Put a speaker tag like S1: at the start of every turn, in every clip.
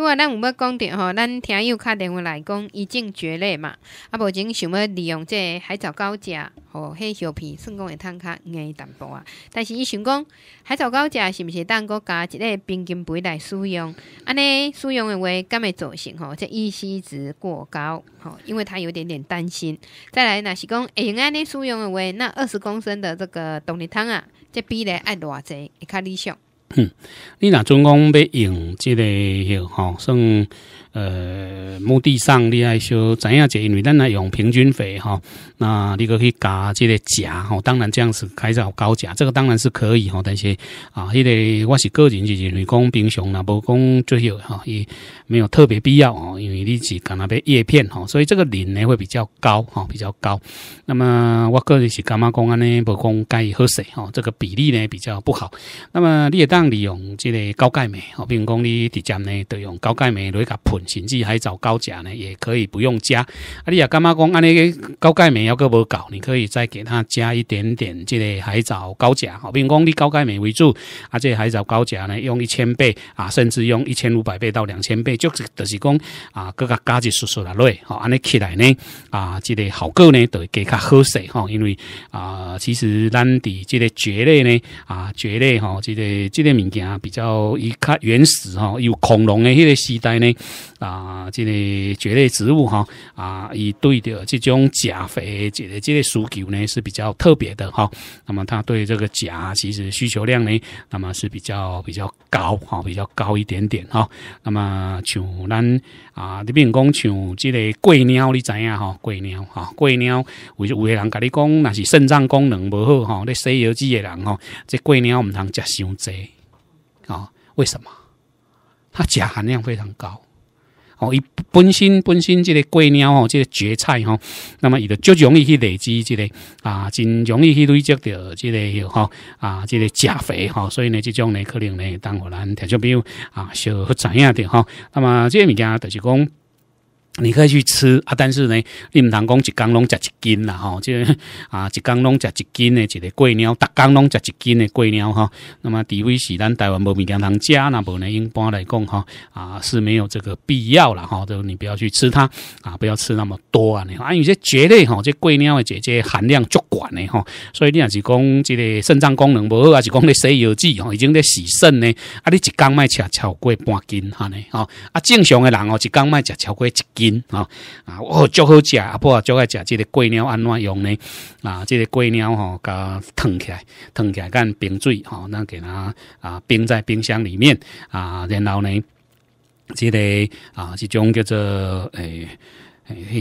S1: 因为咱有要讲到吼，咱听友打电话来讲已经蕨类嘛，啊，无前想要利用这海藻高食迄嘿小皮算讲会通较硬淡薄啊。但是伊想讲，海藻胶食是毋是当国加一个冰晶杯来使用？安尼使用的话，敢会造成吼？这依稀值过高，吼，因为他有点点担心。再来若是讲，会用安尼使用的话，那二十公升的这个动力汤啊，这比例爱偌济会较理想？你若总讲要用这个吼，算呃墓地上你爱少怎样者，因为咱来用平均肥哈，那你可去加这个钾吼，当然这样子开始好高钾，这个当然是可以吼，但是啊，迄个我是个人就为讲平常啦，不讲最后哈，也没有特别必要哦，因为你是干那边叶片吼，所以这个磷呢会比较高哈，比较高。那么我个人是感觉讲安呢，不讲该喝水吼，这个比例呢比较不好。那么你也当。利用这个高钙镁，哦，比如讲你直接呢，就用高钙镁来加喷，甚至还找高钾呢，也可以不用加。啊，你也干嘛讲安尼高钙镁要个不够，你可以再给它加一点点这个海藻高钾，哦，比如讲你高钙镁为主，啊，这且海藻高钾呢，用一千倍啊，甚至用一千五百倍到两千倍，就是就是讲啊，各个加一疏疏来累，哦，安尼起来呢，啊，这个效果呢，都会更加好些，哈，因为啊，其实咱地这个蕨类呢，啊，蕨类，哈，这个这个。物件比较伊较原始哈，有恐龙的迄个时代呢，啊，即个蕨类植物哈，啊，伊对着这种钾肥，这个这个需求呢是比较特别的哈。那么它对这个钾其实需求量呢，那么是比较比较高哈，比较高一点点哈。那么像咱啊，你如讲像即个龟鸟，你知影哈？龟鸟哈，龟鸟，有有个人甲你讲那是肾脏功能无好哈，咧洗药肌的人哈，即龟鸟唔通食伤侪。啊，为什么？它钾含量非常高。哦，一本身本身这个龟鸟哦，这个蕨菜吼，那么伊都足容易去累积，这个啊，真容易去累积着这个哈啊，这个钾肥哈，所以呢，这种呢，可能呢，当我咱铁小朋友啊，小仔啊的哈，那么这个物件就是讲。你可以去吃啊，但是呢，你唔通讲一江拢食一斤啦吼，即个 啊一江拢食一斤的一个龟鸟逐江拢食一斤的龟鸟哈。那么除非是咱台湾无物件通食，那无呢，一般来讲哈啊是没有这个必要了哈，就你不要去吃它啊，不要吃那么多啊。你啊有些蕨类吼，这龟鸟的姐姐含量足悬的吼，所以你若是讲即个肾脏功能不好还是讲你洗药剂吼，已经在洗肾呢。啊，你一江卖吃超过半斤哈呢，吼，啊正常的人哦，一江卖吃超过一斤。啊啊哦，足好食啊！不啊，足爱食即个龟鸟安怎用呢？啊，即个龟鸟吼，甲烫起来，烫起来干冰水，吼，那给它啊冰在冰箱里面啊，然后呢，即个啊，即种叫做诶。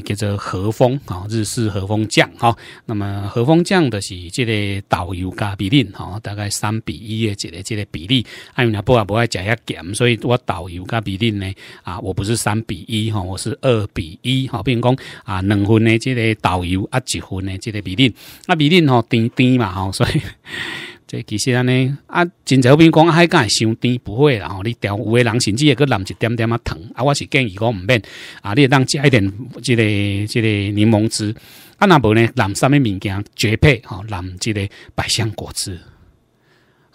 S1: 叫做和风哈，日式和风酱哈。那么和风酱的是这个导游加比例哈，大概三比一的这个这个比例。哎，你不要不爱食一咸，所以我导游加比例呢啊，我不是三比一哈，我是二比一哈，如讲啊，两份的这个导游啊，一份的这个比例。啊，比例哈，甜甜嘛哈，所以。这其实呢，啊，真侪那边讲啊，海干会伤甜，不会啦吼。你调有诶人甚至会搁淋一点点啊糖，啊，我是建议讲唔免啊，你当加一点即个即个柠檬汁，啊，那无呢，淋啥物物件绝配吼，淋即个百香果汁。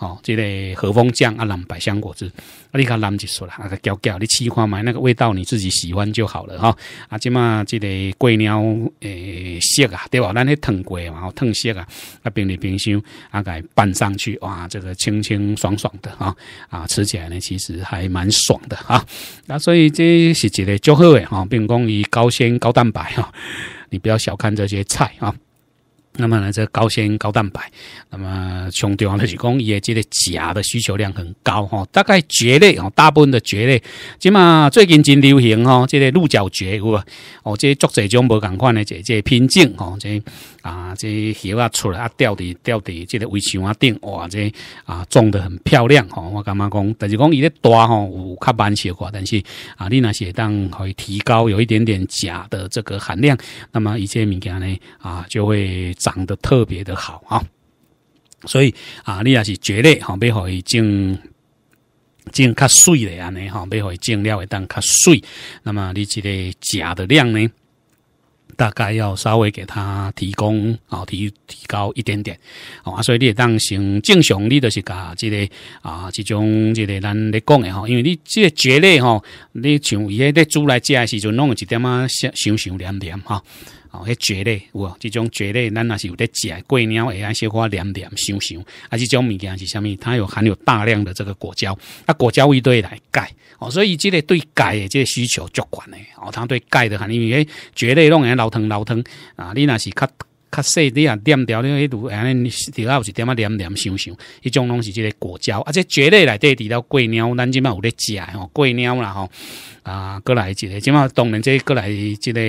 S1: 哦，这个和风酱啊，蓝百香果汁，啊，你看蓝一说了，啊，搅搅，浇，你喜欢买那个味道，你自己喜欢就好了哈。啊，即嘛，这个桂鸟诶，色啊，对吧？咱迄烫过嘛，然后烫色啊，啊，冰里冰箱，啊，给拌上去，哇，这个清清爽爽的哈，啊，吃起来呢，其实还蛮爽的啊。那所以这是一个较好的哈，并讲以高纤高蛋白哈，你不要小看这些菜啊。那么呢，这高纤高蛋白，那么相对话就是讲，业这个钾的需求量很高哈。大概蕨类哦，大部分的蕨类，即嘛最近真流行哦，这个鹿角蕨，有吧？哦，即作者种无同款的，这即品种哦，即。啊，这叶啊出来啊，掉伫掉伫这个围墙啊顶哇，这啊种的很漂亮哦。我感觉讲，但是讲伊咧大吼有较慢血个，但是啊，你那当可以提高有一点点钾的这个含量，那么一些物件呢啊就会长得特别的好啊。所以啊，你也是蕨类吼，要伊种种较水的安尼哈，要伊种料的当较水。那么你这个食的量呢？大概要稍微给他提供啊，提提高一点点啊，所以你当成正常，你就是讲这个啊，这种这个人来讲的哈，因为你这个蕨类哈，你像伊在煮来吃的时阵，弄一点啊，想想念念哈。哦，迄蕨类，我这种蕨类，咱若是有的食，过鸟会安小花，黏黏想想，啊，即种物件是啥物？它有含有大量的这个果胶，啊，果胶一堆来钙，哦，所以这个对钙的这需求足悬的，哦，它对钙的含因为蕨类弄人老疼老疼啊，你若是较。卡西利亚链条安尼，路，然有一点黏黏想想，迄种拢是即个果胶，而且绝类来底除了，桂鸟咱即码有咧食吼，桂鸟啦吼，啊，过来一个，即码当然即过来一个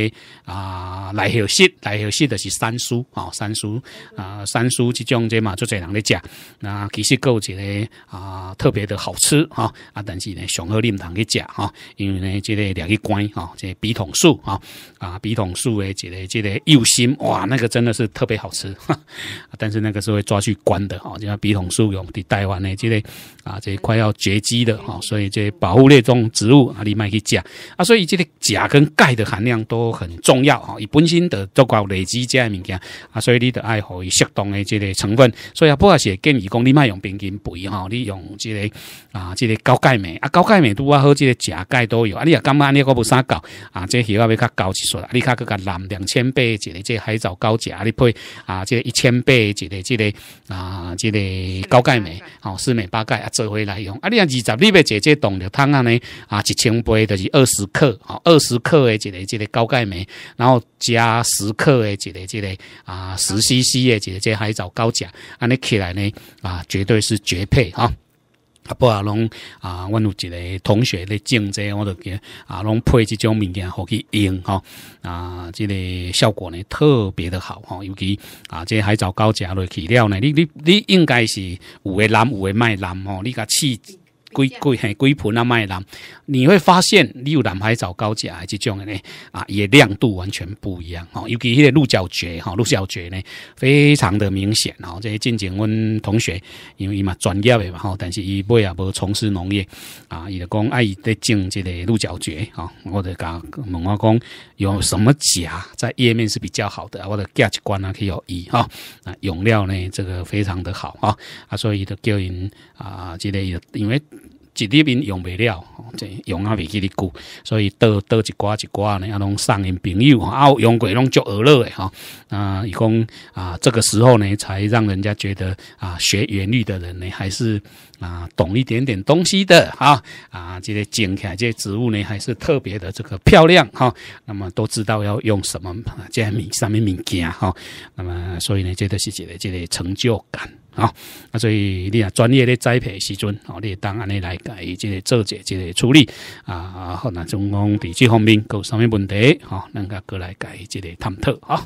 S1: 啊，来后食来后食的是三叔吼，三叔啊，三叔即种即嘛，做侪人咧食，那其实有一个啊，特别的好吃啊，啊，但是呢上好毋通去食吼，因为呢，即个两去关即个笔筒树吼，啊，笔筒树诶，一个即个右心哇，那个真的。是特别好吃，但是那个是会抓去关的哈，就像笔筒树，用的得带完呢，这类啊，这些快要绝迹的哈，所以这些保护列种植物啊，你莫去吃啊，所以这个钾跟钙的含量都很重要哈，伊本身的足够累积这加物件啊，所以你得爱好以适当的这类成分，所以也不好写建议讲你莫用冰晶肥哈，你用这类啊，这类高钙镁啊，高钙镁都啊和这个钾钙都有啊，你也干嘛你一个不三搞啊，这血压会较高指数了，你看个个男两千倍，这类这海藻高钾。配啊，即一千倍，一个即个啊，即个高钙镁，好四镁八钙啊，做回来用啊。你按二十，粒的姐姐懂的汤啊呢？啊，一千杯就是二十克，啊，二十克诶，一个即个高钙镁，然后加十克诶，一个即个啊十 c c 诶，一个即海藻高钾，安尼起来呢啊，绝对是绝配啊。啊，不啊，拢啊，阮有一个同学咧，即个，我都给啊，拢配即种物件互去用吼。啊，即个效果呢特别的好吼，尤其啊，这海藻膏食落去了呢。你你你应该是有诶蓝，有诶麦蓝吼，你甲试。龟龟嘿，龟盆啊，麦兰，你会发现，你有蓝海找高价，这种的呢啊，也亮度完全不一样哦。尤其迄个鹿角蕨哈，鹿角蕨呢，非常的明显哦。这些近景温同学，因为伊嘛专业的嘛，但是伊尾也无从事农业啊，伊的讲爱伊对种这个鹿角蕨哈，我得讲，问我讲有什么甲在叶面是比较好的，我的价值观啊可以有伊哈啊，用料呢这个非常的好啊啊，所以的叫因啊，这类因为一里面用不了，这用啊未记哩久，所以倒倒一挂一挂呢，啊拢送因朋友，啊用过拢足娱乐的哈，啊，一共啊这个时候呢，才让人家觉得啊学园艺的人呢，还是啊懂一点点东西的哈啊这些景来这些植物呢，还是特别的这个漂亮哈，那么都知道要用什么这面上面物件哈，那么所以呢，这都是一个这个成就感。好，啊，所以你啊，专业的栽培时阵，哦，你当安尼来改，即个做一即个处理，啊，好难，总共伫基方面，有什么问题，好，咱佮过来改即个探讨，好。